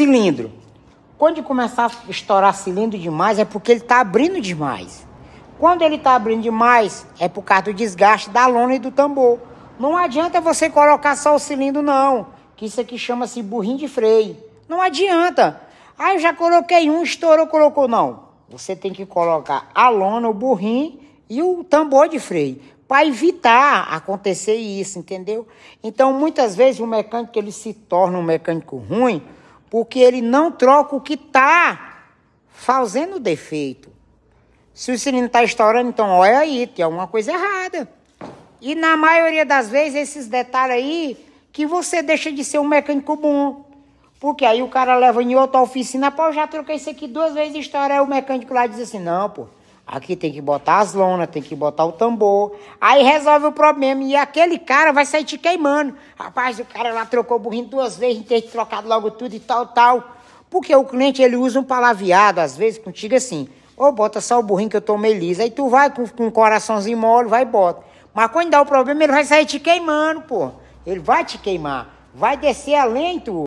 cilindro. Quando começar a estourar cilindro demais, é porque ele está abrindo demais. Quando ele está abrindo demais, é por causa do desgaste da lona e do tambor. Não adianta você colocar só o cilindro, não. Que isso aqui chama-se burrinho de freio. Não adianta. Ah, eu já coloquei um, estourou, colocou. Não. Você tem que colocar a lona, o burrinho e o tambor de freio. Para evitar acontecer isso, entendeu? Então, muitas vezes, o mecânico ele se torna um mecânico ruim porque ele não troca o que está fazendo defeito. Se o cilindro está estourando, então olha aí, tem alguma coisa errada. E na maioria das vezes, esses detalhes aí, que você deixa de ser um mecânico bom. Porque aí o cara leva em outra oficina, pô, eu já troquei isso aqui duas vezes, estoura. Aí o mecânico lá diz assim, não, pô, Aqui tem que botar as lonas, tem que botar o tambor. Aí resolve o problema. E aquele cara vai sair te queimando. Rapaz, o cara lá trocou o burrinho duas vezes, a gente tem trocado logo tudo e tal, tal. Porque o cliente, ele usa um palavreado, às vezes, contigo assim. Ou oh, bota só o burrinho que eu tomei liso. Aí tu vai com, com o coraçãozinho mole, vai e bota. Mas quando dá o problema, ele vai sair te queimando, pô. Ele vai te queimar. Vai descer além, tu.